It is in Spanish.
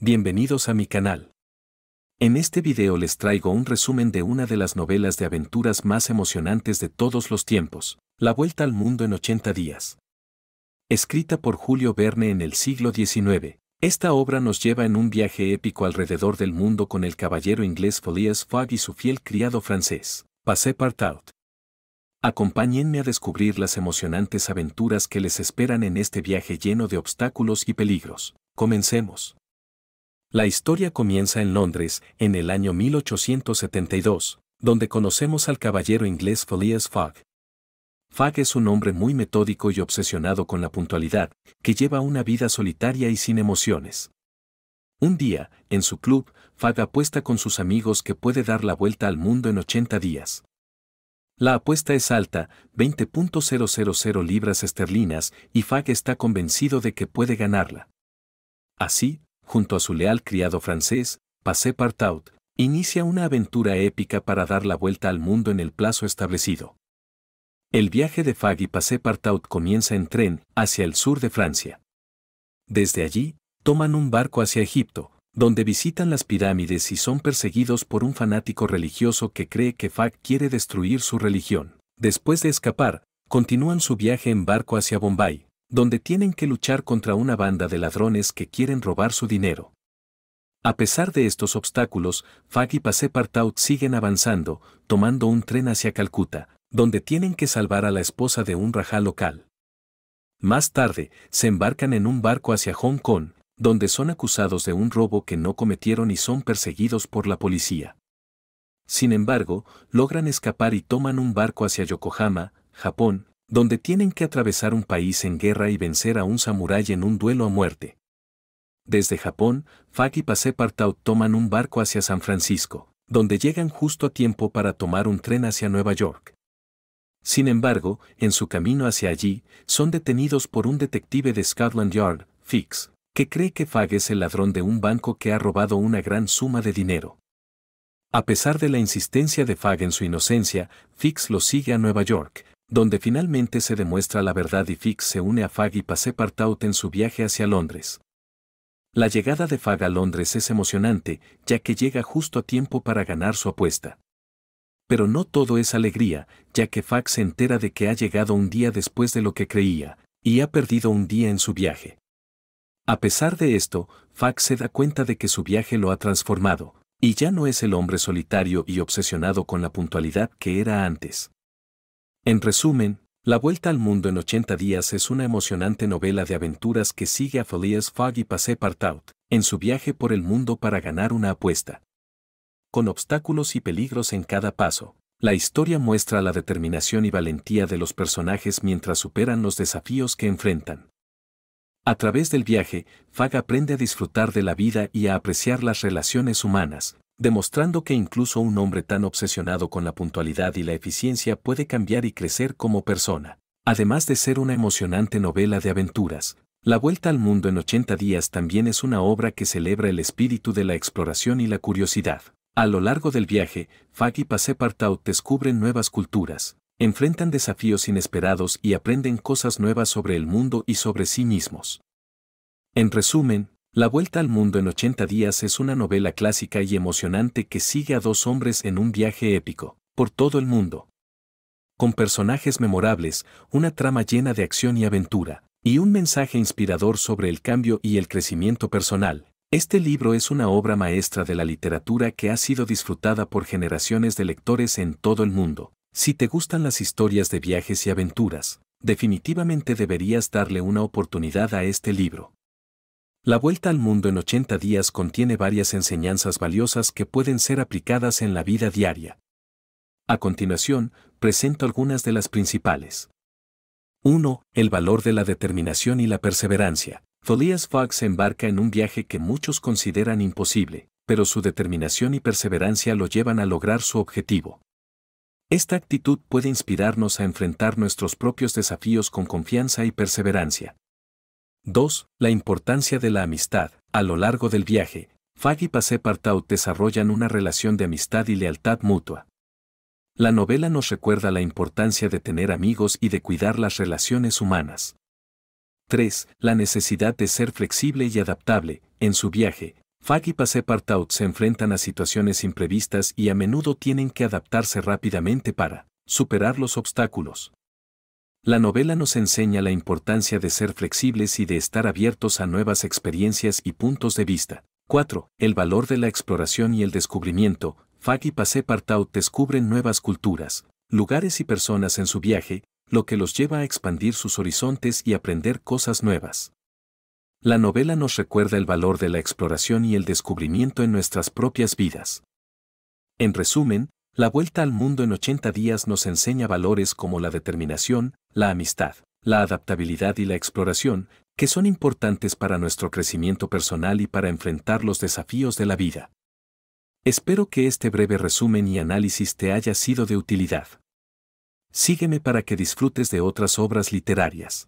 Bienvenidos a mi canal. En este video les traigo un resumen de una de las novelas de aventuras más emocionantes de todos los tiempos, La Vuelta al Mundo en 80 días. Escrita por Julio Verne en el siglo XIX, esta obra nos lleva en un viaje épico alrededor del mundo con el caballero inglés Phileas Fogg y su fiel criado francés, Passé Partout. Acompáñenme a descubrir las emocionantes aventuras que les esperan en este viaje lleno de obstáculos y peligros. Comencemos. La historia comienza en Londres, en el año 1872, donde conocemos al caballero inglés Phileas Fogg. Fogg es un hombre muy metódico y obsesionado con la puntualidad, que lleva una vida solitaria y sin emociones. Un día, en su club, Fogg apuesta con sus amigos que puede dar la vuelta al mundo en 80 días. La apuesta es alta, 20.000 libras esterlinas, y Fogg está convencido de que puede ganarla. Así, junto a su leal criado francés, Passepartout inicia una aventura épica para dar la vuelta al mundo en el plazo establecido. El viaje de Fag y Passepartout comienza en tren hacia el sur de Francia. Desde allí, toman un barco hacia Egipto, donde visitan las pirámides y son perseguidos por un fanático religioso que cree que Fag quiere destruir su religión. Después de escapar, continúan su viaje en barco hacia Bombay, donde tienen que luchar contra una banda de ladrones que quieren robar su dinero. A pesar de estos obstáculos, Fag y Pasepartout siguen avanzando, tomando un tren hacia Calcuta, donde tienen que salvar a la esposa de un rajá local. Más tarde, se embarcan en un barco hacia Hong Kong, donde son acusados de un robo que no cometieron y son perseguidos por la policía. Sin embargo, logran escapar y toman un barco hacia Yokohama, Japón, donde tienen que atravesar un país en guerra y vencer a un samurái en un duelo a muerte. Desde Japón, Fag y Pasepartout toman un barco hacia San Francisco, donde llegan justo a tiempo para tomar un tren hacia Nueva York. Sin embargo, en su camino hacia allí, son detenidos por un detective de Scotland Yard, Fix, que cree que Fag es el ladrón de un banco que ha robado una gran suma de dinero. A pesar de la insistencia de Fag en su inocencia, Fix lo sigue a Nueva York, donde finalmente se demuestra la verdad y Fix se une a Fag y Pase Partout en su viaje hacia Londres. La llegada de Fag a Londres es emocionante, ya que llega justo a tiempo para ganar su apuesta. Pero no todo es alegría, ya que Fag se entera de que ha llegado un día después de lo que creía, y ha perdido un día en su viaje. A pesar de esto, Fag se da cuenta de que su viaje lo ha transformado, y ya no es el hombre solitario y obsesionado con la puntualidad que era antes. En resumen, La Vuelta al Mundo en 80 días es una emocionante novela de aventuras que sigue a Phileas Fogg y Passé Partout en su viaje por el mundo para ganar una apuesta. Con obstáculos y peligros en cada paso, la historia muestra la determinación y valentía de los personajes mientras superan los desafíos que enfrentan. A través del viaje, Fag aprende a disfrutar de la vida y a apreciar las relaciones humanas, demostrando que incluso un hombre tan obsesionado con la puntualidad y la eficiencia puede cambiar y crecer como persona. Además de ser una emocionante novela de aventuras, La Vuelta al Mundo en 80 días también es una obra que celebra el espíritu de la exploración y la curiosidad. A lo largo del viaje, Fag y Passepartout descubren nuevas culturas, enfrentan desafíos inesperados y aprenden cosas nuevas sobre el mundo y sobre sí mismos. En resumen, la Vuelta al Mundo en 80 días es una novela clásica y emocionante que sigue a dos hombres en un viaje épico, por todo el mundo. Con personajes memorables, una trama llena de acción y aventura, y un mensaje inspirador sobre el cambio y el crecimiento personal, este libro es una obra maestra de la literatura que ha sido disfrutada por generaciones de lectores en todo el mundo. Si te gustan las historias de viajes y aventuras, definitivamente deberías darle una oportunidad a este libro. La Vuelta al Mundo en 80 días contiene varias enseñanzas valiosas que pueden ser aplicadas en la vida diaria. A continuación, presento algunas de las principales. 1. El valor de la determinación y la perseverancia. Tholias Fogg se embarca en un viaje que muchos consideran imposible, pero su determinación y perseverancia lo llevan a lograr su objetivo. Esta actitud puede inspirarnos a enfrentar nuestros propios desafíos con confianza y perseverancia. 2. La importancia de la amistad. A lo largo del viaje, Fag y Passepartout desarrollan una relación de amistad y lealtad mutua. La novela nos recuerda la importancia de tener amigos y de cuidar las relaciones humanas. 3. La necesidad de ser flexible y adaptable. En su viaje, Fag y Passepartout se enfrentan a situaciones imprevistas y a menudo tienen que adaptarse rápidamente para superar los obstáculos. La novela nos enseña la importancia de ser flexibles y de estar abiertos a nuevas experiencias y puntos de vista. 4. El valor de la exploración y el descubrimiento. Fag y Passepartout descubren nuevas culturas, lugares y personas en su viaje, lo que los lleva a expandir sus horizontes y aprender cosas nuevas. La novela nos recuerda el valor de la exploración y el descubrimiento en nuestras propias vidas. En resumen, la vuelta al mundo en 80 días nos enseña valores como la determinación, la amistad, la adaptabilidad y la exploración, que son importantes para nuestro crecimiento personal y para enfrentar los desafíos de la vida. Espero que este breve resumen y análisis te haya sido de utilidad. Sígueme para que disfrutes de otras obras literarias.